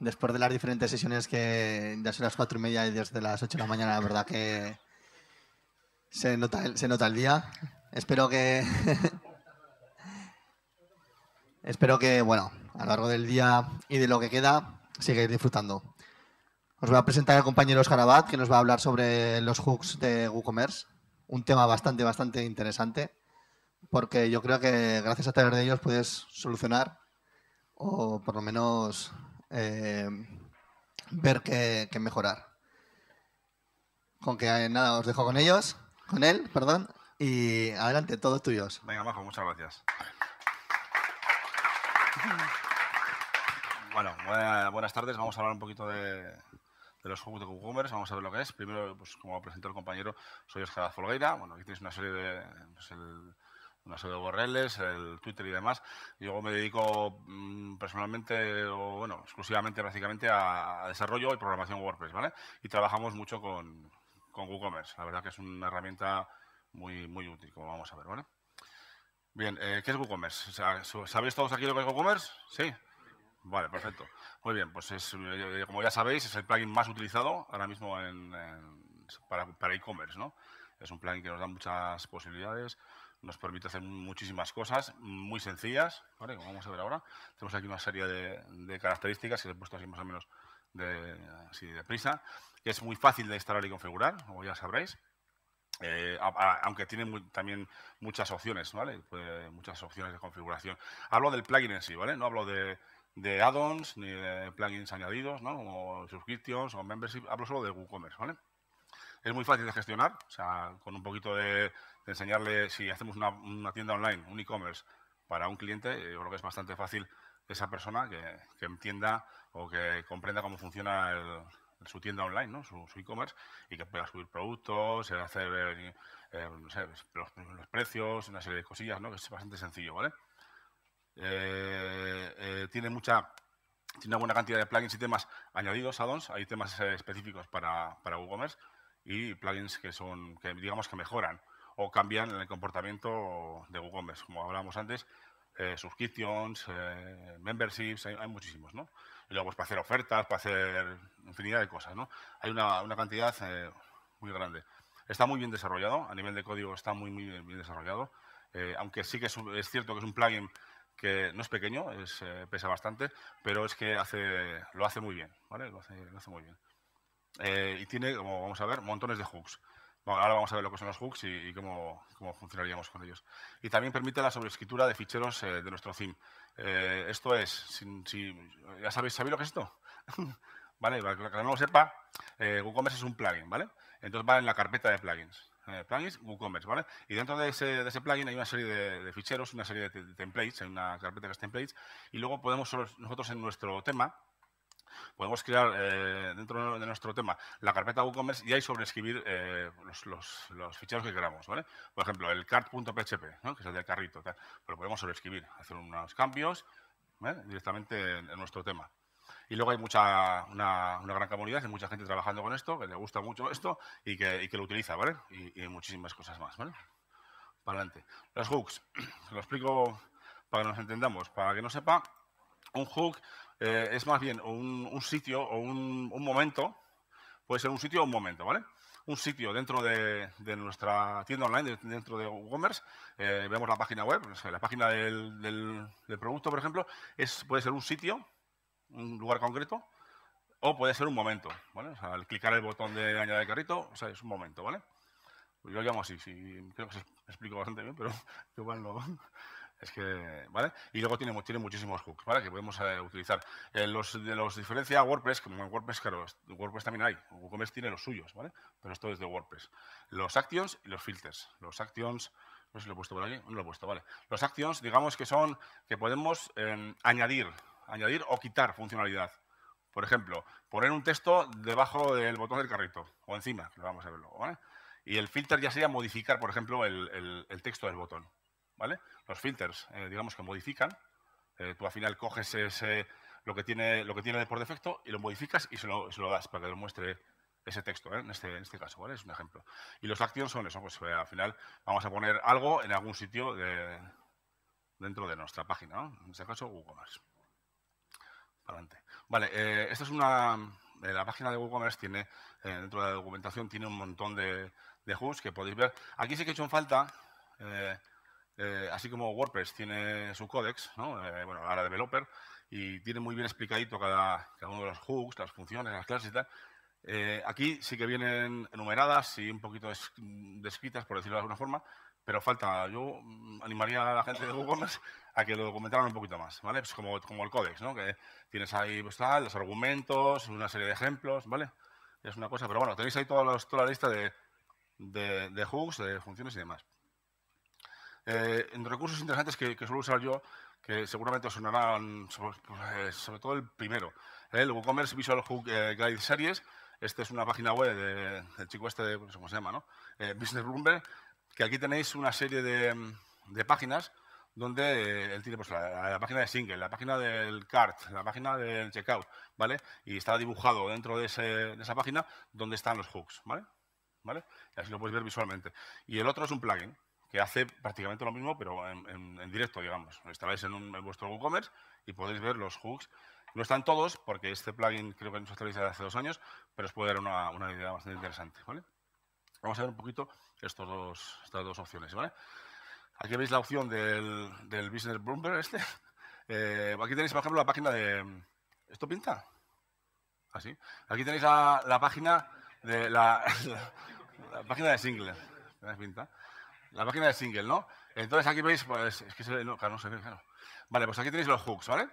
Después de las diferentes sesiones que son las cuatro y media y desde las 8 de la mañana, la verdad que se nota el, se nota el día. Espero que... Espero que, bueno, a lo largo del día y de lo que queda, sigáis disfrutando. Os voy a presentar al compañero Oscar que nos va a hablar sobre los hooks de WooCommerce. Un tema bastante, bastante interesante, porque yo creo que gracias a través de ellos puedes solucionar o por lo menos Em, ver qué, mejorar. Con que eh, nada, os dejo con ellos, con él, perdón, y adelante, todos tuyos. Venga, Majo, muchas gracias. Bueno, buenas tardes. Vamos a hablar un poquito de, los juegos de cucumbers. Vamos a ver lo que es. Primero, pues como presentó el compañero, soy Oscar Folgueira. Bueno, aquí tenéis una serie de pues, una serie de URLs, el Twitter y demás. Yo luego me dedico mm, personalmente, o bueno, exclusivamente, básicamente, a, desarrollo y programación WordPress, ¿vale? Y trabajamos mucho con, con WooCommerce. La verdad que es una herramienta muy, muy útil, como vamos a ver, ¿vale? Bien, eh, ¿qué es WooCommerce? ¿Sabéis todos aquí lo que es WooCommerce? Sí. Vale, perfecto. Muy bien, pues es, eh, como ya sabéis, es el plugin más utilizado ahora mismo para, para e-commerce, ¿no? Es un plugin que nos da muchas posibilidades, nos permite hacer muchísimas cosas muy sencillas, Como vamos a ver ahora. Tenemos aquí una serie de, características que he puesto así más o menos de, prisa, es muy fácil de instalar y configurar, como ya sabréis. Eh, aunque tiene también muchas opciones, ¿vale? muchas opciones de configuración. Hablo del plugin en sí, ¿vale? No hablo de, add-ons ni de plugins añadidos, ¿no? Como subscriptions o membership. Hablo solo de WooCommerce, ¿vale? Es muy fácil de gestionar, o sea, con un poquito de enseñarle, si hacemos una, tienda online, un e-commerce, para un cliente, eh, yo creo que es bastante fácil esa persona que, entienda o que comprenda cómo funciona su tienda online, su, e-commerce, y que pueda subir productos, hacer eh, eh, los, precios, una serie de cosillas, que es bastante sencillo. ¿vale? tiene mucha tiene una buena cantidad de plugins y temas añadidos, add-ons, hay temas específicos para, para WooCommerce y plugins que son, digamos que mejoran o cambian el comportamiento de WooCommerce, como hablábamos antes, eh, subscriptions, eh, memberships, hay, muchísimos, ¿no? Y luego pues, para hacer ofertas, para hacer infinidad de cosas, ¿no? Hay una, una cantidad eh, muy grande. Está muy bien desarrollado, a nivel de código está muy, muy bien desarrollado, eh, aunque sí que es, cierto que es un plugin que no es pequeño, es, pesa bastante, pero es que hace, lo hace muy bien, ¿vale? hace, lo hace muy bien. y tiene, como vamos a ver, montones de hooks ahora vamos a ver lo que son los hooks y, cómo, funcionaríamos con ellos. Y también permite la sobreescritura de ficheros eh, de nuestro theme. Eh, esto es, si, ya sabéis, ¿sabéis lo que es esto? ¿Vale? Para que no lo sepa, eh, WooCommerce es un plugin, ¿vale? Entonces va en la carpeta de plugins. plugins WooCommerce, ¿vale? Y dentro de ese, plugin hay una serie de, ficheros, una serie de, templates, hay una carpeta de templates, y luego podemos nosotros en nuestro tema podemos crear eh, dentro de nuestro tema la carpeta WooCommerce y ahí sobreescribir eh, los, ficheros que queramos. Por ejemplo, el cart.php, que es el del carrito, tal. pero pues podemos sobreescribir, hacer unos cambios directamente en, nuestro tema. Y luego hay mucha, una, gran comunidad, hay mucha gente trabajando con esto, que le gusta mucho esto y que, lo utiliza, ¿vale? Y, muchísimas cosas más, ¿vale? Para adelante. Los hooks, lo explico para que nos entendamos. Para que no sepa, un hook eh, es más bien un, sitio o un, momento, puede ser un sitio o un momento, ¿vale? Un sitio dentro de, nuestra tienda online, dentro de WooCommerce, eh, vemos la página web, la página del, producto, por ejemplo, es, puede ser un sitio, un lugar concreto, o puede ser un momento, al clicar el botón de añadir carrito, o sea, es un momento, ¿vale? Yo lo llamo así, creo que se explico bastante bien, pero igual no. Es que, ¿vale? Y luego tiene, tiene muchísimos hooks, ¿vale? Que podemos eh, utilizar. Eh, los, de los diferencia WordPress, como WordPress, claro, WordPress también hay. WooCommerce tiene los suyos, ¿vale? Pero esto es de WordPress. Los actions y los filters. Los actions, no sé lo he puesto por aquí, no lo he puesto, ¿vale? Los actions, digamos que son, que podemos em, añadir, añadir o quitar funcionalidad. Por ejemplo, poner un texto debajo del botón del carrito, o encima, lo vamos a ver luego, ¿vale? Y el filter ya sería modificar, por ejemplo, el texto del botón. Los filters, eh, digamos que modifican. Eh, tú al final coges ese, lo, que tiene, lo que tiene por defecto y lo modificas y se lo, das para que lo muestre ese texto, ¿eh? en, este, en, este, caso, ¿vale? Es un ejemplo. Y los actions son eso, pues al final vamos a poner algo en algún sitio dentro de nuestra página, En este caso, WooCommerce. adelante. Vale, esta es una... la página de WooCommerce tiene, dentro de la documentación, tiene un montón de, de hooks que podéis ver. Aquí sí que he hecho en falta... Eh, así como WordPress tiene su códex, eh, bueno, ahora developer, y tiene muy bien explicadito cada, cada, uno de los hooks, las funciones, las clases y tal. Eh, aquí sí que vienen enumeradas y un poquito descritas, por decirlo de alguna forma, pero falta, yo animaría a la gente de Google a que lo documentaran un poquito más, ¿vale? Pues como, como el códex, ¿no? Que tienes ahí pues, los argumentos, una serie de ejemplos, ¿vale? Es una cosa, pero bueno, tenéis ahí toda la lista de hooks, de funciones y demás. Eh, en recursos interesantes que, suelo usar yo, que seguramente os sonarán, sobre, pues, todo el primero, el WooCommerce Visual Hook eh, Guide Series. Esta es una página web del chico este, de, pues, ¿cómo se llama? No? Eh, Business Bloomberg, que aquí tenéis una serie de, de páginas donde eh, él tiene pues, la, página de single, la página del cart, la página del checkout, ¿vale? Y está dibujado dentro de, esa página donde están los hooks, ¿vale? ¿vale? así lo podéis ver visualmente. Y el otro es un plugin, que hace prácticamente lo mismo, pero en, directo, digamos. Instaláis en, un, vuestro WooCommerce y podéis ver los hooks. No están todos, porque este plugin creo que nos se actualiza hace dos años, pero os puede dar una, una idea bastante interesante. ¿vale? Vamos a ver un poquito estos dos, estas dos opciones. ¿vale? Aquí veis la opción del, del Business Bloomberg este. Eh, aquí tenéis, por ejemplo, la página de... ¿Esto pinta? Así. ¿Ah, aquí tenéis la, página de la, página de Singler. pinta? La página de single, ¿no? Entonces aquí veis, pues, es que se, no, claro, no se ve, claro. Vale, pues aquí tenéis los hooks, ¿vale?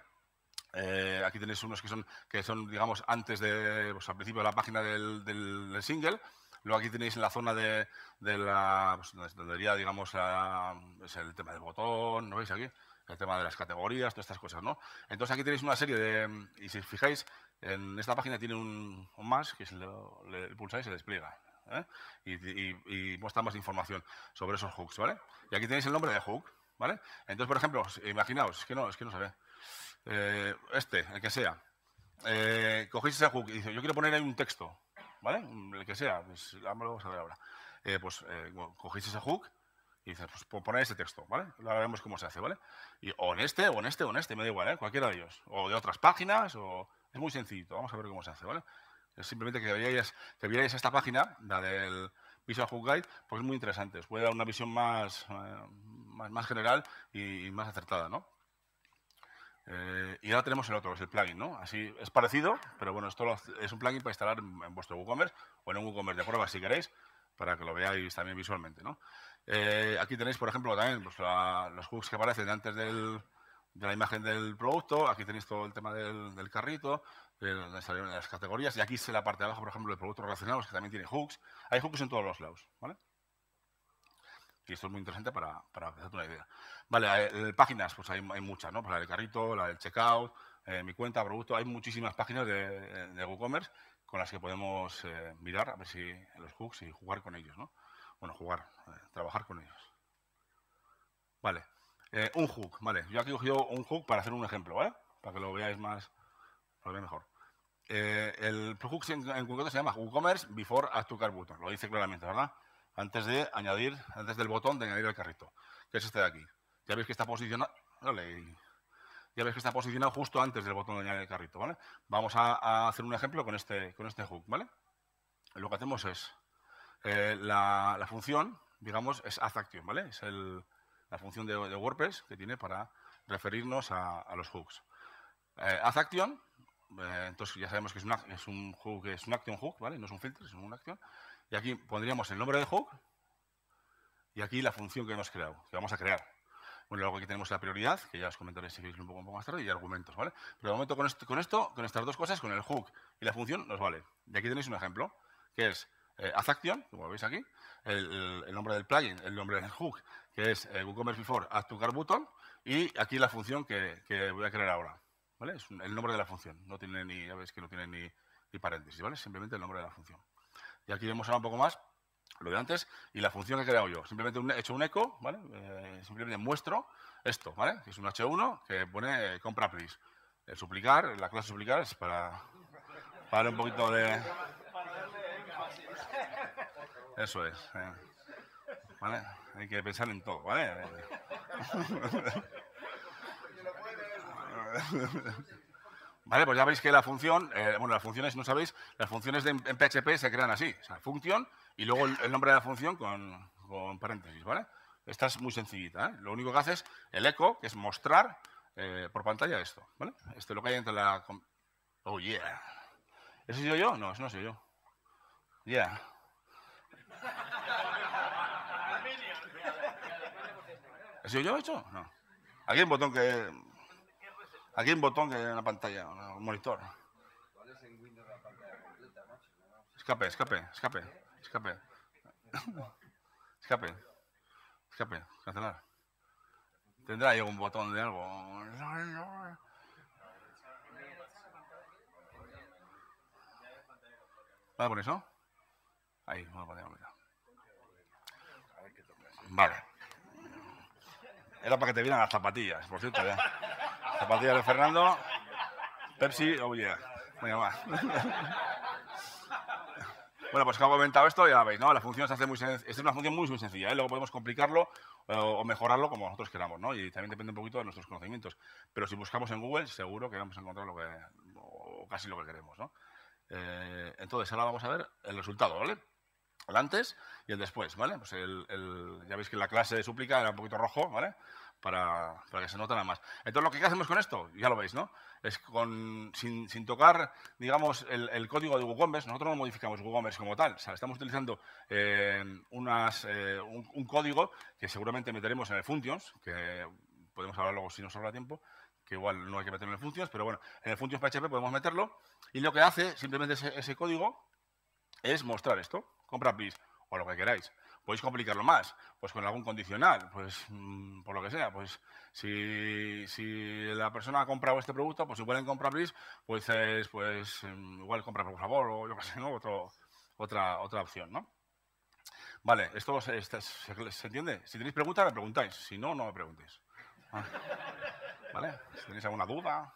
Eh, aquí tenéis unos que son, que son digamos, antes de, pues, al principio de la página del, single. Luego aquí tenéis en la zona de, de la, pues, donde iría, digamos, es el tema del botón, ¿no veis aquí? El tema de las categorías, todas estas cosas, ¿no? Entonces aquí tenéis una serie de, y si os fijáis, en esta página tiene un, más, que si lo, le pulsáis se despliega, ¿eh? y, y, muestra más información sobre esos hooks, ¿vale? Y aquí tenéis el nombre de hook, ¿vale? Entonces, por ejemplo, imaginaos, es que no, es que no se ve. Eh, este, el que sea. Eh, cogéis ese hook y dices, yo quiero poner ahí un texto, ¿vale? El que sea, pues, vamos a ver ahora. Eh, pues cogéis ese hook y dices, pues, pues poner ese texto, ¿vale? Ahora vemos cómo se hace, ¿vale? Y o en este, o en este, o en este, me da igual, ¿eh? Cualquiera de ellos. O de otras páginas, o... Es muy sencillito, vamos a ver cómo se hace, ¿vale? Es simplemente que veáis, que esta página, la del Visual Hook Guide, porque es muy interesante. Os puede dar una visión más, eh, más, general y, más acertada, ¿no? Eh, y ahora tenemos el otro, es el plugin, ¿no? Así es parecido, pero bueno, esto es un plugin para instalar en, vuestro WooCommerce o en un WooCommerce de prueba, si queréis, para que lo veáis también visualmente, ¿no? Eh, aquí tenéis, por ejemplo, también pues, los hooks que aparecen antes de la imagen del producto. Aquí tenéis todo el tema del, del carrito donde salieron las categorías. Y aquí se la parte de abajo, por ejemplo, de productos relacionados, que también tiene hooks. Hay hooks en todos los lados, ¿vale? Y esto es muy interesante para, para hacerte una idea. Vale, eh, eh, páginas, pues hay, muchas, ¿no? Pues la del carrito, la del checkout, eh, mi cuenta, producto. Hay muchísimas páginas de, de WooCommerce con las que podemos mirar a ver si los hooks y jugar con ellos, ¿no? Bueno, jugar, trabajar con ellos. Vale. un hook, vale. Yo aquí he cogido un hook para hacer un ejemplo, ¿vale? Para que lo veáis más, ve mejor. Eh, el hook en, concreto se llama WooCommerce Before Add to Cart Button. Lo dice claramente, ¿verdad? Antes de añadir, antes del botón de añadir el carrito, que es este de aquí. Ya veis que está posicionado. ya veis que está posicionado justo antes del botón de añadir el carrito, ¿vale? Vamos a, hacer un ejemplo con este, con este hook, ¿vale? Lo que hacemos es eh, la, función, digamos, es action ¿vale? Es la función de, WordPress que tiene para referirnos a, los hooks. Eh, action eh, entonces ya sabemos que es, es un hook, es un action hook, ¿vale? No es un filter, es una acción. Y aquí pondríamos el nombre del hook y aquí la función que hemos creado, que vamos a crear. Bueno, luego aquí tenemos la prioridad, que ya os comentaré si queréis un poco, más tarde, y argumentos, ¿vale? Pero de momento con esto, con estas dos cosas, con el hook y la función, nos vale. Y aquí tenéis un ejemplo, que es eh, haz acción, como veis aquí, el, nombre del plugin, el nombre del hook, que es google eh, WooCommerce Before Add to Cart Button, y aquí la función que voy a crear ahora. Es el nombre de la función, no tiene ni, ya veis que no tiene ni, ni paréntesis, ¿vale? Simplemente el nombre de la función. Y aquí vemos ahora un poco más lo de antes y la función que he creado yo. Simplemente he hecho un eco, eh, simplemente muestro esto, ¿vale? Que es un H1 que pone compra please. El suplicar, la clase suplicar es para, para un poquito de... Eso es. Eh. Hay que pensar en todo, ¿vale? Vale, pues ya veis que la función, eh, bueno, las funciones, no sabéis, las funciones de, en PHP se crean así, o sea, function y luego el, nombre de la función con, paréntesis, ¿vale? Esta es muy sencillita, ¿eh? Lo único que hace es el eco, que es mostrar eh, por pantalla esto, ¿vale? Este lo que hay entre la... Oh, yeah. ¿Eso soy yo? No, eso no soy yo. Yeah. ¿Eso yo hecho? No. Aquí hay un botón que Aquí hay un botón que hay en la pantalla, un monitor. ¿Cuál es en Windows la completa, Escape, escape, escape, escape. Escape, escape, cancelar. Tendrá ahí algún botón de algo. ¿Vale por eso? Ahí, vamos a poner Vale. Era para que te vieran las zapatillas, por cierto, ya de Fernando. Pepsi, oh yeah. Bueno, Bueno, pues que ha comentado esto, ya veis, ¿no? La función se hace muy sencilla. es una función muy, muy sencilla, ¿eh? Luego podemos complicarlo eh, o mejorarlo como nosotros queramos, ¿no? Y también depende un poquito de nuestros conocimientos. Pero si buscamos en Google, seguro que vamos a encontrar lo que, o casi lo que queremos, ¿no? Eh, entonces, ahora vamos a ver el resultado, ¿vale? El antes y el después, ¿vale? Pues ya veis que la clase de súplica era un poquito rojo, ¿vale? para, que se notara más. Entonces, lo que hacemos con esto, ya lo veis, ¿no? Es sin, tocar, digamos, el, código de WooCommerce, nosotros no modificamos WooCommerce como tal, o sea, estamos utilizando eh, unas, eh, un, código que seguramente meteremos en el Functions, que podemos hablar luego si nos sobra tiempo, que igual no hay que meterlo en el Functions, pero bueno, en el Functions PHP podemos meterlo, y lo que hace simplemente ese, ese código es mostrar esto, compra please, o lo que queráis podéis complicarlo más, pues con algún condicional, pues mm, por lo que sea, pues si, la persona ha comprado este producto, pues si pueden comprar pues, pues mm, igual compra por favor o yo qué sé, ¿no? Otro, otra, otra opción, ¿no? Vale, esto, se, se entiende. Si tenéis preguntas, me preguntáis. Si no, no me preguntéis. Ah. ¿Vale? Si tenéis alguna duda,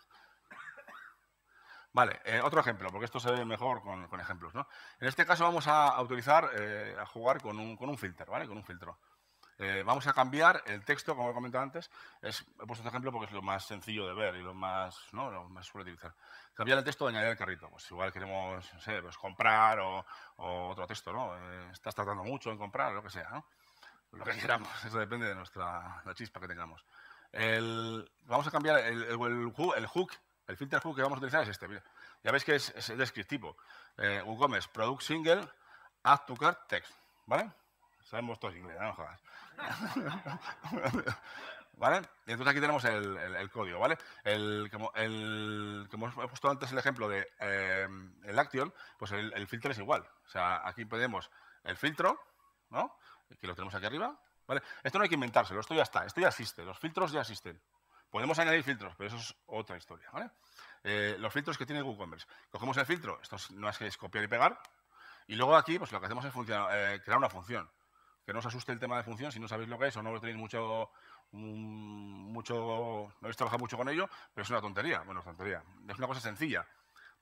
Vale, eh, otro ejemplo, porque esto se ve mejor con, ejemplos. ¿no? En este caso vamos a, utilizar, eh, a jugar con un, filter, ¿vale? Con un filtro. Eh, vamos a cambiar el texto, como he comentado antes. Es, he puesto este ejemplo porque es lo más sencillo de ver y lo más, ¿no? lo más suele utilizar. Cambiar el texto, añadir el carrito. Pues igual queremos, no sé, pues comprar o, otro texto, ¿no? estás tratando mucho en comprar, lo que sea, Lo que queramos, eso depende de nuestra la chispa que tengamos. vamos a cambiar el, el hook el filter que vamos a utilizar es este. Ya veis que es, descriptivo. Eh, WooCommerce, Product Single, Add to Cart Text. ¿Vale? Sabemos todos inglés, no jodas. ¿Vale? Y entonces aquí tenemos el, código, ¿vale? como, el, puesto antes el ejemplo de eh, Action, pues el, filtro es igual. O sea, aquí ponemos el filtro, ¿no? Que lo tenemos aquí arriba, ¿vale? Esto no hay que inventárselo, esto ya está, esto ya existe, los filtros ya existen, Podemos añadir filtros, pero eso es otra historia. Eh, los filtros que tiene Google WooCommerce. Cogemos el filtro, esto no es que es copiar y pegar, y luego aquí pues, lo que hacemos es eh, crear una función. Que no os asuste el tema de función, si no sabéis lo que es o no tenéis mucho, mm, mucho no habéis trabajado mucho con ello, pero es una tontería. Bueno, tontería. Es una cosa sencilla.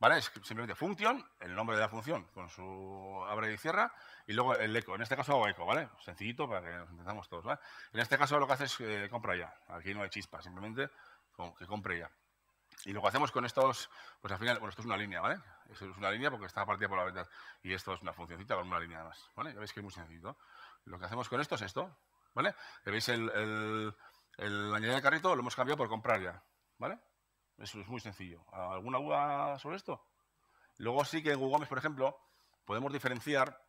Es simplemente función el nombre de la función con su abre y cierra, y luego el eco. En este caso hago eco, ¿vale? Sencillito para que nos entendamos todos, ¿vale? En este caso lo que hace es que eh, compra ya. Aquí no hay chispa, simplemente que compre ya. Y lo que hacemos con estos, pues al final, bueno, esto es una línea, ¿vale? Esto es una línea porque está partida por la verdad, Y esto es una funcioncita con una línea más, ¿vale? Ya veis que es muy sencillo. Lo que hacemos con esto es esto, ¿vale? veis el, el, añadir carrito, lo hemos cambiado por comprar ya, ¿vale? Eso es muy sencillo. ¿Alguna duda sobre esto? Luego sí que en Google Maps, por ejemplo, podemos diferenciar.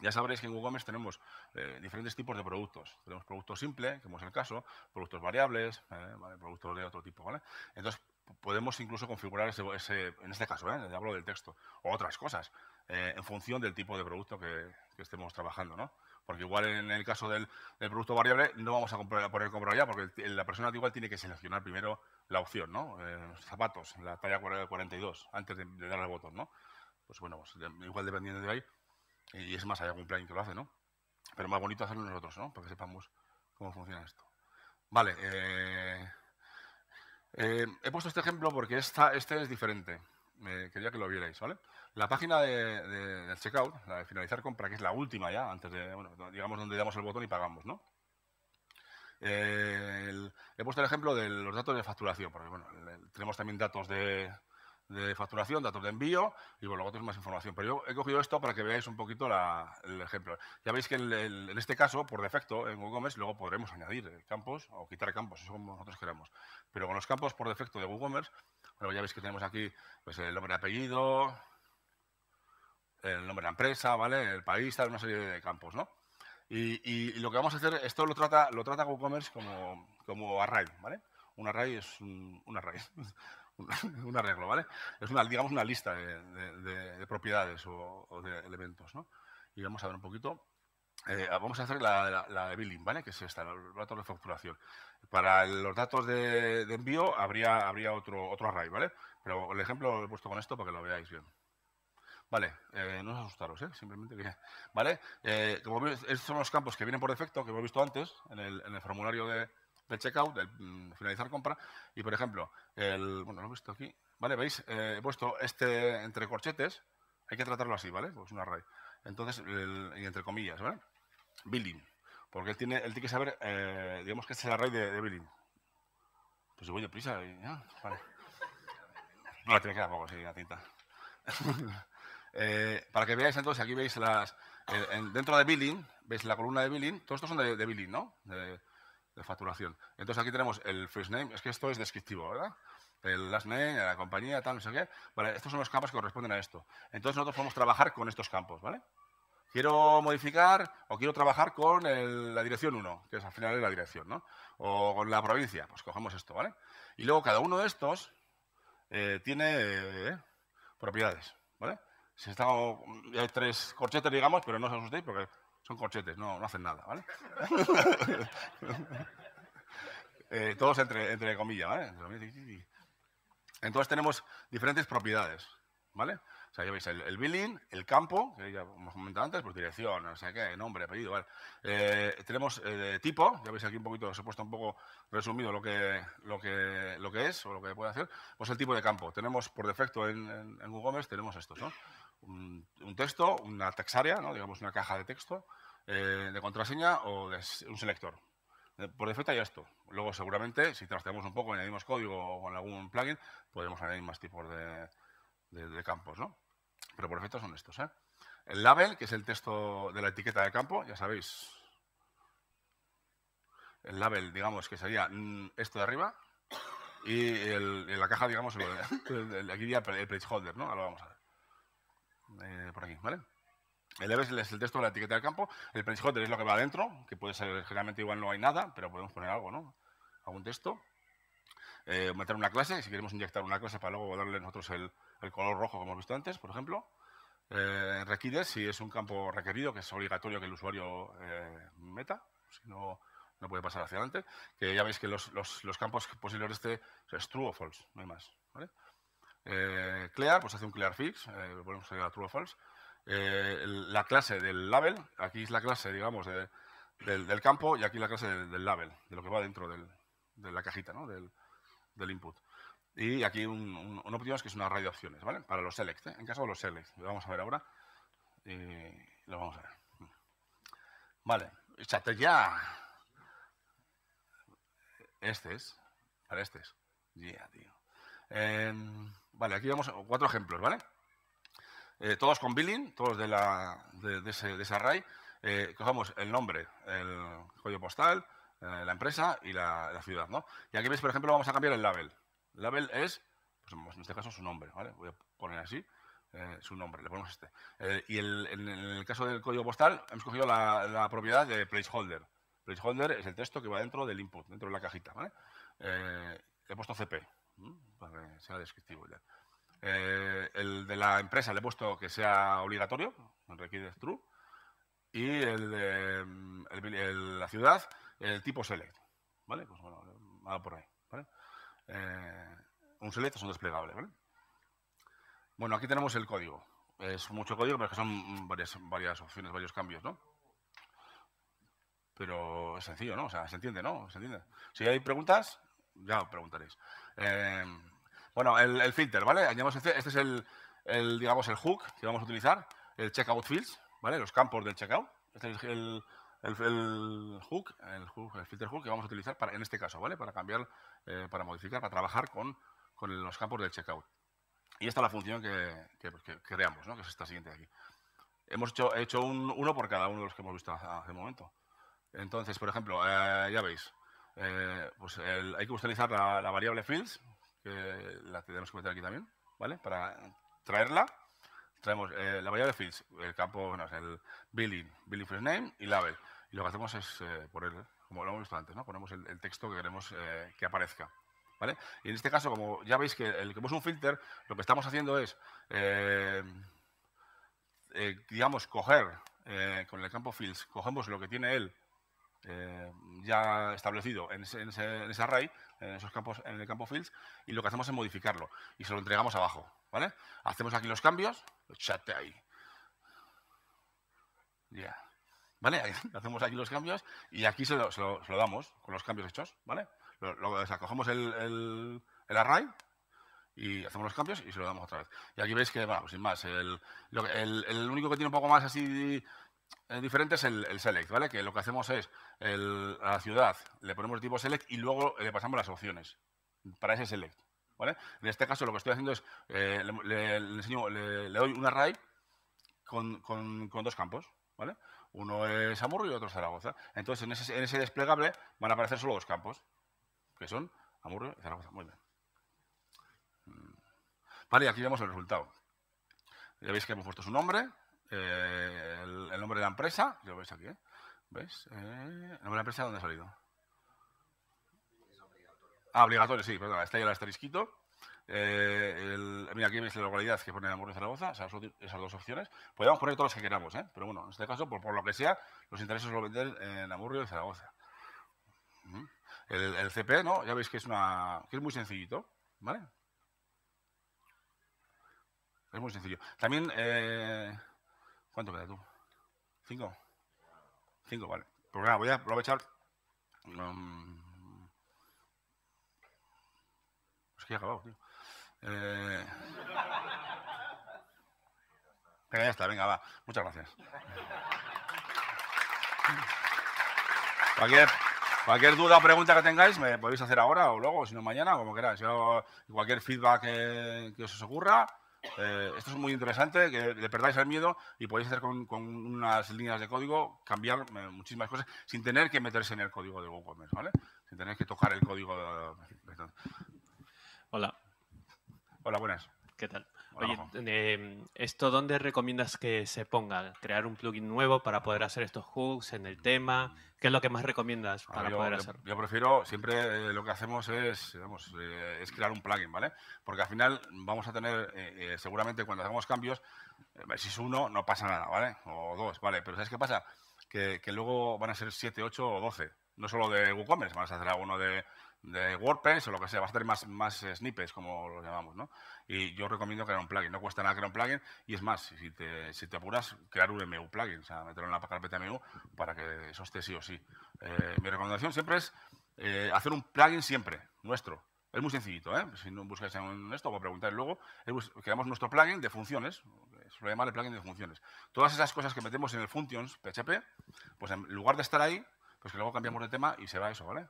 Ya sabréis que en Maps tenemos eh, diferentes tipos de productos. Tenemos productos simples, como es el caso, productos variables, ¿eh? productos de otro tipo. Entonces, podemos incluso configurar ese, en este caso, ¿eh? hablo del texto, o otras cosas, eh, en función del tipo de producto que, estemos trabajando, ¿no? Porque igual en el caso del, producto variable no vamos a comprar, poner comprar ya, porque la persona igual tiene que seleccionar primero la opción, ¿no? Eh, zapatos, la talla 42, antes de, dar darle botón, ¿no? Pues bueno, pues, igual dependiendo de ahí, y es más, hay algún plugin que lo hace, ¿no? Pero más bonito hacerlo nosotros, ¿no? Para que sepamos cómo funciona esto. Vale, eh, eh, he puesto este ejemplo porque esta, este es diferente. quería que lo vierais, ¿vale? La página de, del checkout, la de finalizar compra, que es la última ya, antes de, bueno, digamos donde damos el botón y pagamos, ¿no? he puesto el ejemplo de los datos de facturación, porque bueno, tenemos también datos de, facturación, datos de envío y bueno, luego tenemos más información. Pero yo he cogido esto para que veáis un poquito el ejemplo. Ya veis que en, este caso, por defecto, en WooCommerce luego podremos añadir campos o quitar campos, eso como nosotros queramos. Pero con los campos por defecto de WooCommerce, bueno, ya veis que tenemos aquí pues, el nombre de apellido, el nombre de la empresa, ¿vale? El país, tal, una serie de campos, ¿no? Y, lo que vamos a hacer, esto lo trata, lo trata WooCommerce como, como array, ¿vale? Un array es un, array, un arreglo, ¿vale? Es una, digamos, una lista de, propiedades o, de elementos, ¿no? Y vamos a ver un poquito. Eh, ah, vamos a hacer la, de billing, ¿vale? Que es esta, los datos de facturación. Para los datos de, de envío habría, habría otro, otro array, ¿vale? Pero el ejemplo lo he puesto con esto para que lo veáis bien. Vale, eh, no os asustaros, ¿eh? simplemente que... ¿Vale? Eh, como veis, estos son los campos que vienen por defecto, que hemos visto antes en el, en el formulario de, del checkout, del mm, finalizar compra. Y, por ejemplo, el, bueno, lo he visto aquí. ¿Vale? ¿Veis? Eh, he puesto este entre corchetes. Hay que tratarlo así, ¿vale? Pues un array. Entonces, entre comillas, ¿vale? Billing. Porque él tiene, él tiene que saber, digamos que este es el array de, de billing. Pues si voy deprisa, y, vale. No, tiene que dar poco, sí, la tinta. Eh, para que veáis entonces, aquí veis las. dentro de billing, veis la columna de billing, todos estos son de, billing, ¿no? De, facturación. Entonces aquí tenemos el first name, es que esto es descriptivo, ¿verdad? El last name, la compañía, tal, no sé qué. Vale, estos son los campos que corresponden a esto. Entonces nosotros podemos trabajar con estos campos, ¿vale? quiero modificar o quiero trabajar con la dirección 1, que es al final de la dirección, ¿no? O con la provincia, pues cogemos esto, ¿vale? Y luego cada uno de estos eh, tiene eh, propiedades, ¿vale? Si está, mm, hay tres corchetes, digamos, pero no os asustéis porque son corchetes, no, no hacen nada, ¿vale? Eh, todos entre, entre comillas, ¿vale? Entonces tenemos diferentes propiedades, ¿vale? O sea, ya veis el, billing, el campo, que ya hemos comentado antes, pues dirección, no sé qué, nombre, apellido, ¿vale? Eh, tenemos eh, tipo, ya veis aquí un poquito, os he puesto un poco resumido lo que, lo que, lo que es o lo que puede hacer. Pues el tipo de campo. Tenemos por defecto en, en Google Maps, tenemos estos, ¿no? un, texto, una textarea, ¿no? digamos una caja de texto, eh, de contraseña o un selector. Eh, por defecto hay esto. Luego, seguramente, si trasteamos un poco, añadimos código o con algún plugin, podemos añadir más tipos de, campos, ¿no? Pero por defecto son estos, ¿eh? El label, que es el texto de la etiqueta de campo, ya sabéis. El label, digamos, que sería mm, esto de arriba. Y la caja, digamos, aquí diría el placeholder, ¿no? Ahora vamos a ver. Eh, por aquí, ¿vale? El debe es el texto de la etiqueta del campo. El principio es lo que va adentro, que puede ser, generalmente igual no hay nada, pero podemos poner algo, ¿no? Algún texto. Eh, meter una clase, si queremos inyectar una clase para luego darle nosotros el, color rojo, como hemos visto antes, por ejemplo. Eh, requiere, si es un campo requerido, que es obligatorio que el usuario meta, si no, no puede pasar hacia adelante. Que ya veis que los, los campos posibles de este es true o false, no hay más. ¿vale? Eh, clear, pues hace un clear fix, eh, volvemos a true o false. Eh, la clase del label, aquí es la clase, digamos, del, campo y aquí la clase del, label, de lo que va dentro de la cajita, ¿no? del, input. Y aquí un, un, que es una radio de opciones, ¿vale? Para los select, ¿eh? en caso de los select. Lo vamos a ver ahora. Y lo vamos a ver. Vale, échate ya. Este es. Para este es. Yeah, tío. Em, vale, aquí vemos cuatro ejemplos, ¿vale? Eh, todos con billing, todos de, la, de, ese, array. Eh, cogemos el nombre, el código postal, eh, la empresa y la, ciudad, ¿no? Y aquí veis, por ejemplo, vamos a cambiar el label. El label es, pues en este caso, su nombre, ¿vale? Voy a poner así. Eh, su nombre, le ponemos este. y en el caso del código postal, hemos cogido la, propiedad de placeholder. Placeholder es el texto que va dentro del input, dentro de la cajita. ¿vale? he puesto CP, para que sea descriptivo eh, el de la empresa le he puesto que sea obligatorio, requiere true. Y el de la ciudad, el tipo select. ¿Vale? Pues bueno, va por ahí. Eh, un select es un desplegable. Bueno, aquí tenemos el código. Es mucho código, pero son varias, varias opciones, varios cambios, ¿no? Pero es sencillo, ¿no? O sea, se entiende, ¿no? Se entiende. Si hay preguntas, ya preguntaréis. Em, bueno, el, filter, ¿vale? Este, este, es el, digamos, el hook que vamos a utilizar, el checkout fields, ¿vale? Los campos del checkout. Este es el, hook, el, filter hook que vamos a utilizar para, en este caso, ¿vale? Para cambiar, eh, para modificar, para trabajar con, con los campos del checkout. Y esta es la función que, pues, creamos, ¿no? que es esta siguiente de aquí. Hemos hecho, hecho uno por cada uno de los que hemos visto hace un momento. Entonces, por ejemplo, eh, ya veis, eh, pues hay que utilizar la, variable fields, que la tenemos que meter aquí también, ¿vale? Para traerla, traemos eh, la variable fields, el campo, no, el billing, billing first name y label. Y lo que hacemos es eh, poner, como lo hemos visto antes, ¿no? Ponemos el, texto que queremos que aparezca. ¿Vale? Y en este caso, como ya veis que el que hemos un filter, lo que estamos haciendo es, digamos, coger con el campo fields, cogemos lo que tiene él eh, ya establecido en ese, array, en esos campos, en el campo fields, y lo que hacemos es modificarlo y se lo entregamos abajo. ¿vale? Hacemos aquí los cambios, chate ahí. Ya. ¿Vale? Hacemos aquí los cambios y aquí se lo, damos con los cambios hechos, ¿vale? cogemos el, array, y hacemos los cambios y se lo damos otra vez. Y aquí veis que, sin más, el, el, el único que tiene un poco más así diferente es el, select, ¿vale? Que lo que hacemos es a la ciudad le ponemos el tipo select y luego le pasamos las opciones para ese select, ¿vale? En este caso lo que estoy haciendo es, eh, le, doy un array con, dos campos, ¿vale? Uno es amurro y otro Zaragoza. Entonces, en ese, desplegable van a aparecer solo dos campos, que son amurro y Zaragoza. Muy bien. Mm. Vale, aquí vemos el resultado. Ya veis que hemos puesto su nombre, eh, nombre de la empresa, lo veis aquí, ¿eh? ¿Ves? Eh, ves nombre de la empresa dónde ha salido? Ah, obligatorio, sí, perdón, está ahí el asterisquito. Eh, mira, aquí veis la localidad que pone Namurrio y Zaragoza, esas dos opciones. Podríamos poner todos los que queramos, ¿eh? pero bueno, en este caso, por, lo que sea, los intereses lo vender en Namurrio y Zaragoza. Mm. El, CP, ¿no? Ya veis que es, una, muy sencillito, ¿vale? Es muy sencillo. También, eh, ¿cuánto queda tú? ¿Cinco? Cinco, vale. Pues nada, voy a aprovechar. Um, es que ya acabado, tío. Eh, venga, ya está, venga, va. Muchas gracias. Cualquier, duda o pregunta que tengáis, me podéis hacer ahora o luego, si no mañana, como queráis. cualquier feedback que, que os ocurra, esto es muy interesante, que le perdáis el miedo y podéis hacer con, unas líneas de código, cambiar muchísimas cosas sin tener que meterse en el código de WooCommerce, ¿vale? Sin tener que tocar el código. Hola. Hola, buenas. ¿Qué tal? Oye, em, ¿esto dónde recomiendas que se ponga? ¿Crear un plugin nuevo para poder hacer estos hooks en el tema? ¿Qué es lo que más recomiendas ah, para poder hacer? Yo prefiero, siempre eh, lo que hacemos es, eh, es crear un plugin, ¿vale? Porque al final vamos a tener, eh, seguramente cuando hagamos cambios, si es uno, no pasa nada, ¿vale? O dos, ¿vale? Pero ¿sabes qué pasa? que luego van a ser siete, ocho o doce no solo de WooCommerce, vas a hacer alguno de, de WordPress o lo que sea, vas a tener más, más eh, snippets, como lo llamamos, ¿no? Y yo recomiendo crear un plugin, no cuesta nada crear un plugin, y es más, si te, apuras, crear un MU plugin, o sea, meterlo en la carpeta MU para que eso esté sí o sí. Eh, mi recomendación siempre es eh, hacer un plugin siempre, nuestro. Es muy sencillito, Si no buscáis en esto, a preguntar luego, creamos nuestro plugin de funciones, se lo llamar el plugin de funciones. Todas esas cosas que metemos en el functions PHP, pues en lugar de estar ahí, pues que luego cambiamos de tema y se va eso, ¿vale?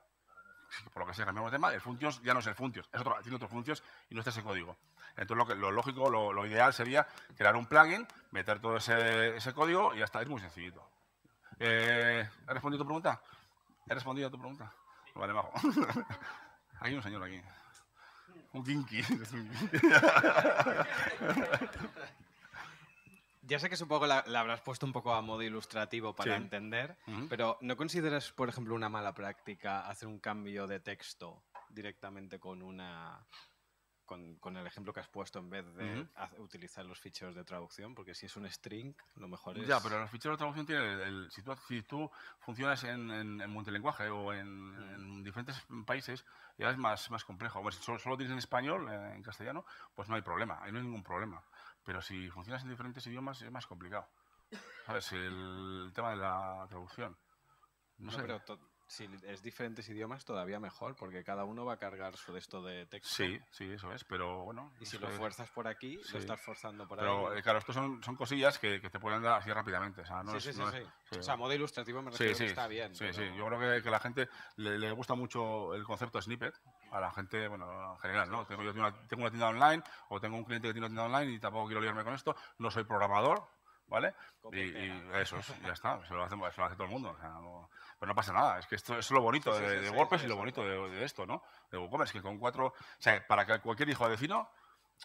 Por lo que sea, cambiamos de tema, el Functions ya no es el Functions, es otro, tiene otros Functions y no está ese código. Entonces, lo, lógico, lo, ideal sería crear un plugin, meter todo ese, código y ya está, es muy sencillito. ¿He eh, respondido tu pregunta? ¿He respondido a tu pregunta? Vale, bajo. Hay un señor aquí. Un kinky. ya sé que supongo la, la habrás puesto un poco a modo ilustrativo para entender, pero ¿no consideras, por ejemplo, una mala práctica hacer un cambio de texto directamente con una con, el ejemplo que has puesto en vez de utilizar los ficheros de traducción, porque si es un string, lo mejor es... Ya, pero los ficheros de traducción tienen el... si, tú, funcionas en, en, en multilenguaje o en, diferentes países, ya es más, más complejo. si solo, tienes en español, eh, en castellano, pues no hay problema, no hay ningún problema. Pero si funcionas en diferentes idiomas es más complicado. ¿Sabes? El tema de la traducción. No, sé. Pero si es diferentes idiomas, todavía mejor, porque cada uno va a cargar su texto de texto. Sí, sí, eso es, pero bueno. Y si lo fuerzas por aquí, lo estás forzando por ahí. Pero eh, claro, esto son, son cosillas que, que, te pueden dar así rápidamente. sí, sí, sí, O sea, modo ilustrativo me refiero que está bien. Sí, sí, yo creo que, que la gente le, gusta mucho el concepto snippet a la gente, bueno, en general, ¿no? Tengo, yo una, tengo una tienda online o tengo un cliente que tiene una tienda online y tampoco quiero liarme con esto, no soy programador, y, eso, ya está, se lo, hace, todo el mundo. pero no pasa nada, es que esto, es lo bonito de, WordPress y lo bonito de, esto, ¿no? De WooCommerce, que con cuatro, o sea, para que cualquier hijo de vecino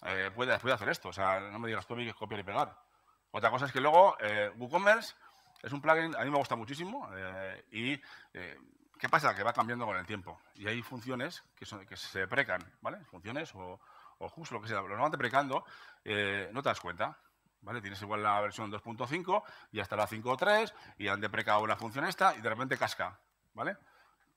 eh, pueda, pueda, hacer esto. O sea, no me digas tú a mí que copiar y pegar. Otra cosa es que luego eh, WooCommerce es un plugin, a mí me gusta muchísimo, eh, y ¿qué pasa? Que va cambiando con el tiempo. Y hay funciones que, son, que se precan, ¿vale? Funciones o, justo lo que sea, lo van precando, no te das cuenta. ¿Vale? Tienes igual la versión 2.5 y hasta la 5.3 y han deprecado la función esta y de repente casca, ¿vale?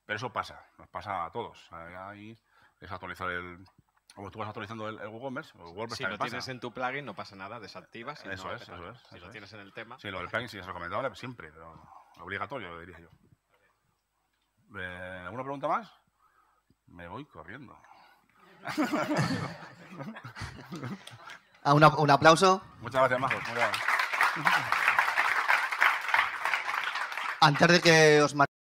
Pero eso pasa, nos pasa a todos. Ahí es actualizar el... Como tú vas actualizando el, el WooCommerce, WordPress Si lo tienes en tu plugin no pasa nada, desactivas eso es, Si lo tienes en el tema... Sí, lo del plugin sí es recomendable siempre, pero obligatorio, diría yo. Eh, ¿Alguna pregunta más? Me voy corriendo. Ah, un aplauso. Muchas gracias, Majo. gracias. Antes de que os